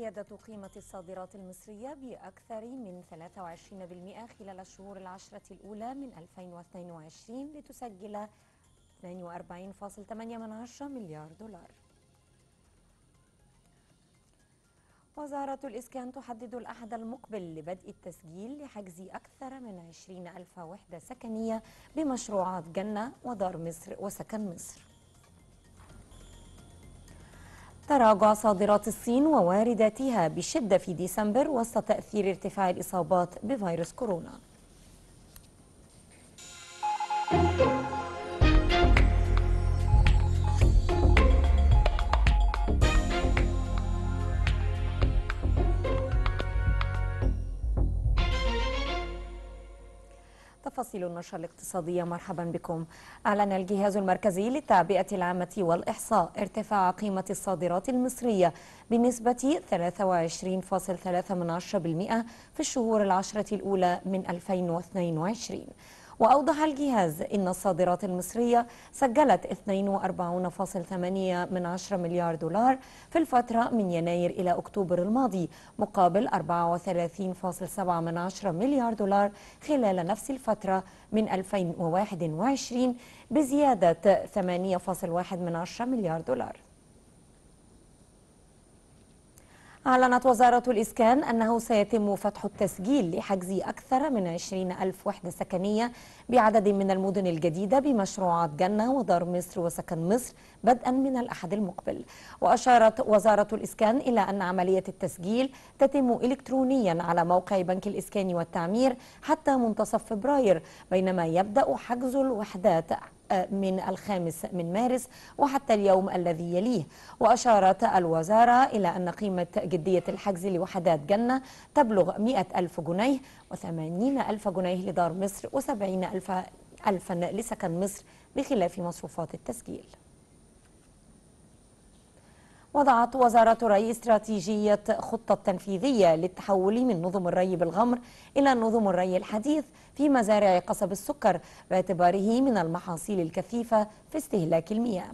زيادة قيمة الصادرات المصرية بأكثر من 23% خلال الشهور العشرة الأولى من 2022 لتسجل 42.8 مليار دولار وزارة الإسكان تحدد الأحد المقبل لبدء التسجيل لحجز أكثر من 20 ألف وحدة سكنية بمشروعات جنة ودار مصر وسكن مصر تراجع صادرات الصين ووارداتها بشدة في ديسمبر وسط تأثير ارتفاع الإصابات بفيروس كورونا تفاصيل النشرة الاقتصادية مرحبا بكم أعلن الجهاز المركزي للتعبئة العامة والإحصاء ارتفاع قيمة الصادرات المصرية بنسبة 23.3% في الشهور العشرة الأولى من 2022 وأوضح الجهاز أن الصادرات المصرية سجلت 42.8 من 10 مليار دولار في الفترة من يناير إلى أكتوبر الماضي مقابل 34.7 من 10 مليار دولار خلال نفس الفترة من 2021 بزيادة 8.1 من 10 مليار دولار أعلنت وزارة الإسكان أنه سيتم فتح التسجيل لحجز أكثر من 20 ألف وحدة سكنية بعدد من المدن الجديدة بمشروعات جنة ودار مصر وسكن مصر بدءا من الأحد المقبل وأشارت وزارة الإسكان إلى أن عملية التسجيل تتم إلكترونيا على موقع بنك الإسكان والتعمير حتى منتصف فبراير بينما يبدأ حجز الوحدات من الخامس من مارس وحتى اليوم الذي يليه وأشارت الوزارة إلى أن قيمة جدية الحجز لوحدات جنة تبلغ 100 ألف جنيه و80 ألف جنيه لدار مصر و70 ألف ألفا لسكن مصر بخلاف مصروفات التسجيل وضعت وزارة الري استراتيجية خطة تنفيذية للتحول من نظم الري بالغمر إلى نظم الري الحديث في مزارع قصب السكر باعتباره من المحاصيل الكثيفة في استهلاك المياه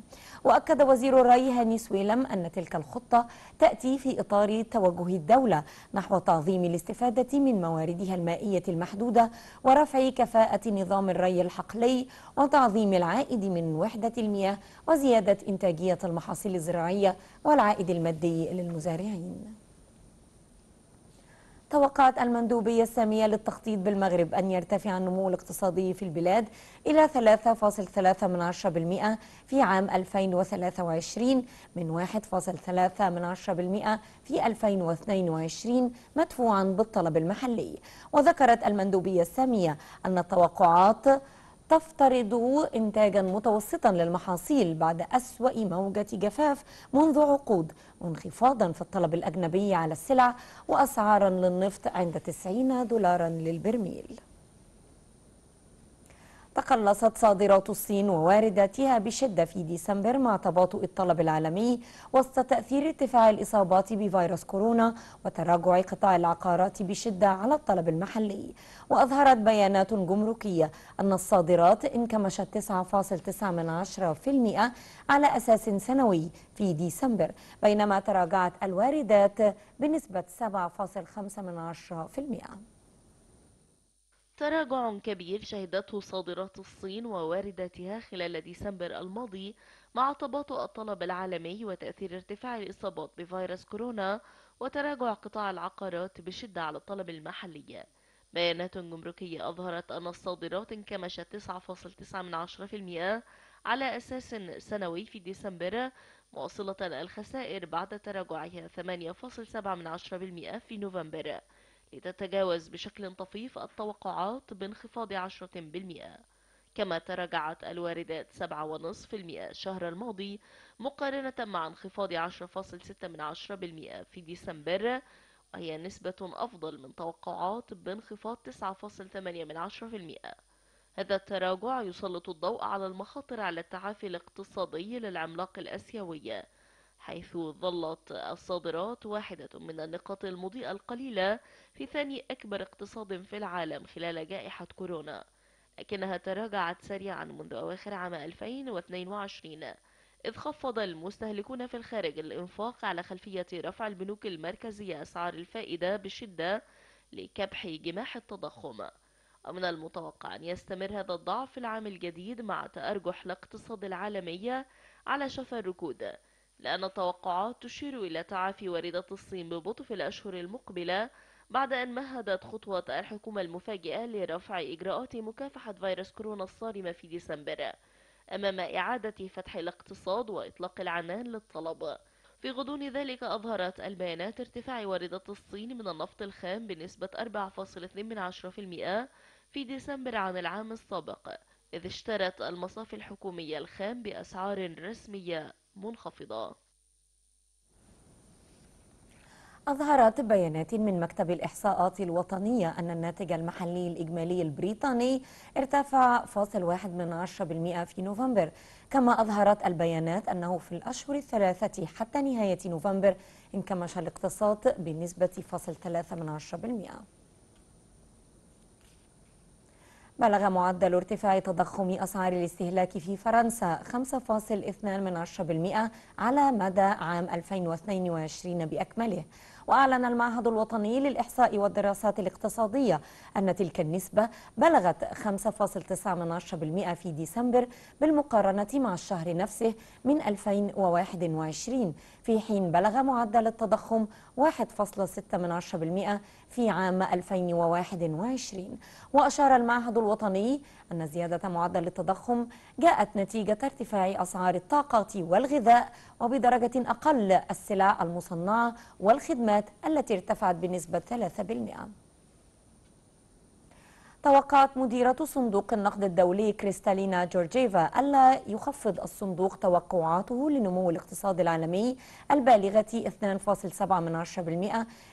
وأكد وزير الري هاني سويلم أن تلك الخطة تأتي في إطار توجه الدولة نحو تعظيم الاستفادة من مواردها المائية المحدودة ورفع كفاءة نظام الري الحقلي وتعظيم العائد من وحدة المياه وزيادة إنتاجية المحاصيل الزراعية والعائد المادي للمزارعين توقعت المندوبية السامية للتخطيط بالمغرب أن يرتفع النمو الاقتصادي في البلاد إلى 3.3% في عام 2023 من 1.3% في 2022 مدفوعا بالطلب المحلي وذكرت المندوبية السامية أن التوقعات تفترض إنتاجا متوسطا للمحاصيل بعد أسوأ موجة جفاف منذ عقود وانخفاضا في الطلب الأجنبي على السلع وأسعارا للنفط عند 90 دولارا للبرميل تقلصت صادرات الصين ووارداتها بشدة في ديسمبر مع تباطؤ الطلب العالمي وسط تأثير ارتفاع الإصابات بفيروس كورونا وتراجع قطاع العقارات بشدة على الطلب المحلي وأظهرت بيانات جمركية أن الصادرات انكمشت 9.9% على أساس سنوي في ديسمبر بينما تراجعت الواردات بنسبة 7.5% تراجع كبير شهدته صادرات الصين ووارداتها خلال ديسمبر الماضي مع تباطؤ الطلب العالمي وتأثير ارتفاع الإصابات بفيروس كورونا وتراجع قطاع العقارات بشدة على الطلب المحلي بيانات جمركية أظهرت أن الصادرات انكمشت 9.9% على أساس سنوي في ديسمبر مواصلة الخسائر بعد تراجعها 8.7% في نوفمبر لتتجاوز بشكل طفيف التوقعات بانخفاض 10% كما تراجعت الواردات 7.5% الشهر الماضي مقارنة مع انخفاض 10.6% في ديسمبر وهي نسبة أفضل من توقعات بانخفاض 9.8% هذا التراجع يسلط الضوء على المخاطر على التعافي الاقتصادي للعملاق الآسيوي حيث ظلت الصادرات واحدة من النقاط المضيئة القليلة في ثاني أكبر اقتصاد في العالم خلال جائحة كورونا لكنها تراجعت سريعا منذ أواخر عام 2022 إذ خفض المستهلكون في الخارج الإنفاق على خلفية رفع البنوك المركزية أسعار الفائدة بشدة لكبح جماح التضخم ومن المتوقع أن يستمر هذا الضعف في العام الجديد مع تأرجح الاقتصاد العالمي على شفا الركود لأن التوقعات تشير إلى تعافي واردة الصين ببطء في الأشهر المقبلة بعد أن مهدت خطوة الحكومة المفاجئة لرفع إجراءات مكافحة فيروس كورونا الصارمة في ديسمبر أمام إعادة فتح الاقتصاد وإطلاق العنان للطلب في غضون ذلك أظهرت البيانات ارتفاع واردة الصين من النفط الخام بنسبة 4.2% في ديسمبر عن العام السابق إذ اشترت المصافي الحكومية الخام بأسعار رسمية منخفضة أظهرت بيانات من مكتب الإحصاءات الوطنية أن الناتج المحلي الإجمالي البريطاني ارتفع فاصل واحد من عشرة بالمئة في نوفمبر كما أظهرت البيانات أنه في الأشهر الثلاثة حتى نهاية نوفمبر انكمش الاقتصاد بنسبة فاصل ثلاثة من عشرة بالمئة بلغ معدل ارتفاع تضخم أسعار الاستهلاك في فرنسا 5.2% على مدى عام 2022 بأكمله وأعلن المعهد الوطني للإحصاء والدراسات الاقتصادية أن تلك النسبة بلغت 5.9% في ديسمبر بالمقارنة مع الشهر نفسه من 2021 في حين بلغ معدل التضخم 1.6% في عام 2021 وأشار المعهد الوطني أن زيادة معدل التضخم جاءت نتيجة ارتفاع أسعار الطاقة والغذاء وبدرجة أقل السلع المصنعة والخدمات التي ارتفعت بنسبة 3% توقعت مديرة صندوق النقد الدولي كريستالينا جورجيفا ألا يخفض الصندوق توقعاته لنمو الاقتصاد العالمي البالغة 2.7%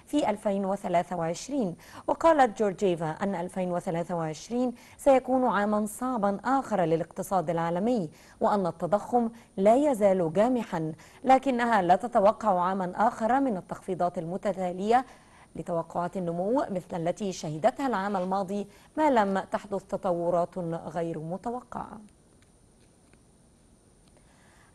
في 2023 وقالت جورجيفا أن 2023 سيكون عاما صعبا آخر للاقتصاد العالمي وأن التضخم لا يزال جامحا لكنها لا تتوقع عاما آخر من التخفيضات المتتالية لتوقعات النمو مثل التي شهدتها العام الماضي ما لم تحدث تطورات غير متوقعه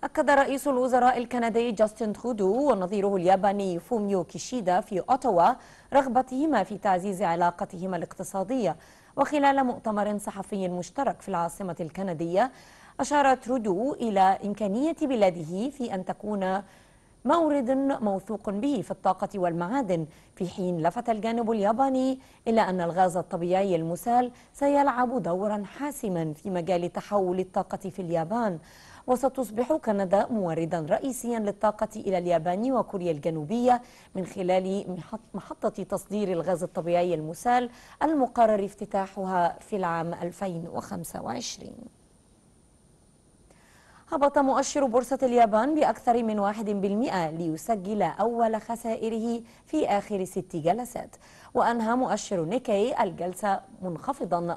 أكد رئيس الوزراء الكندي جاستن ترودو ونظيره الياباني فوميو كيشيدا في أوتاوا رغبتهما في تعزيز علاقتهما الاقتصادية وخلال مؤتمر صحفي مشترك في العاصمة الكندية أشار ترودو إلى إمكانية بلاده في أن تكون مورد موثوق به في الطاقة والمعادن في حين لفت الجانب الياباني إلى أن الغاز الطبيعي المسال سيلعب دورا حاسما في مجال تحول الطاقة في اليابان وستصبح كندا موردا رئيسيا للطاقة إلى اليابان وكوريا الجنوبية من خلال محطة تصدير الغاز الطبيعي المسال المقرر افتتاحها في العام 2025 هبط مؤشر بورصة اليابان بأكثر من 1% ليسجل أول خسائره في آخر ست جلسات وأنهى مؤشر نيكاي الجلسة منخفضا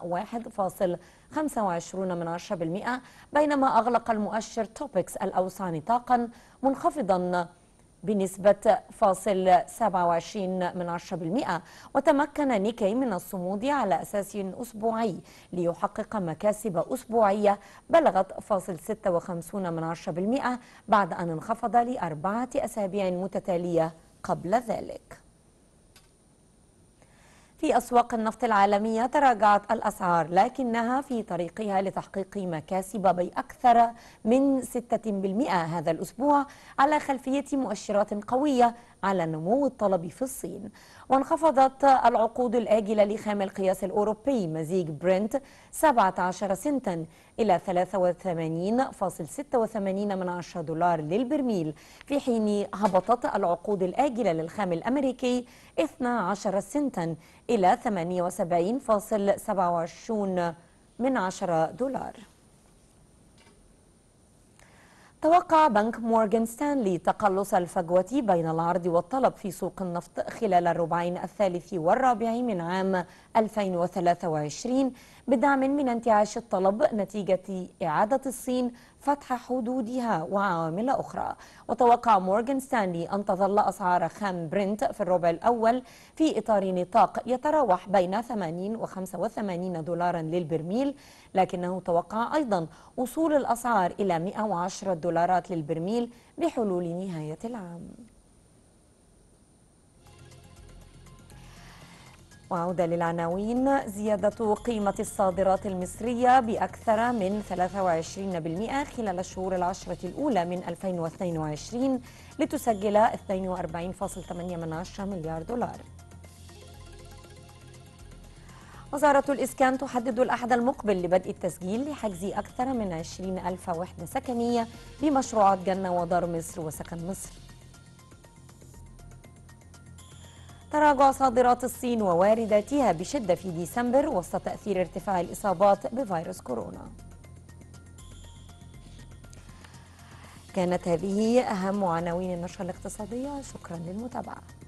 1.25% بينما أغلق المؤشر توبكس الأوسع نطاقا منخفضا بنسبة فاصل 27 من 10% وتمكن نيكي من الصمود على أساس أسبوعي ليحقق مكاسب أسبوعية بلغت فاصل 56 من 10% بعد أن انخفض لأربعة أسابيع متتالية قبل ذلك في أسواق النفط العالمية تراجعت الأسعار لكنها في طريقها لتحقيق مكاسب بأكثر من 6% هذا الأسبوع على خلفية مؤشرات قوية على نمو الطلب في الصين وانخفضت العقود الآجلة لخام القياس الأوروبي مزيج برنت 17 سنتا إلى 83.86 من عشر دولار للبرميل في حين هبطت العقود الآجلة للخام الأمريكي 12 سنتا إلى 78.27 من عشر دولار توقع بنك مورغان ستانلي تقلص الفجوة بين العرض والطلب في سوق النفط خلال الربعين الثالث والرابع من عام 2023 بدعم من انتعاش الطلب نتيجة إعادة الصين فتح حدودها وعوامل أخرى وتوقع مورغان ستانلي أن تظل أسعار خام برنت في الربع الأول في إطار نطاق يتراوح بين 80 و 85 دولارا للبرميل لكنه توقع أيضا وصول الأسعار إلى 110 دولارات للبرميل بحلول نهاية العام وعودة للعناوين زيادة قيمة الصادرات المصرية بأكثر من 23% خلال الشهور العشرة الأولى من 2022 لتسجل 42.8 مليار دولار وزارة الإسكان تحدد الأحد المقبل لبدء التسجيل لحجز أكثر من 20 ألف وحدة سكنية بمشروعات جنة ودار مصر وسكن مصر تراجع صادرات الصين ووارداتها بشدة في ديسمبر وسط تأثير ارتفاع الإصابات بفيروس كورونا كانت هذه أهم عناوين النشرة الاقتصادية شكرا للمتابعة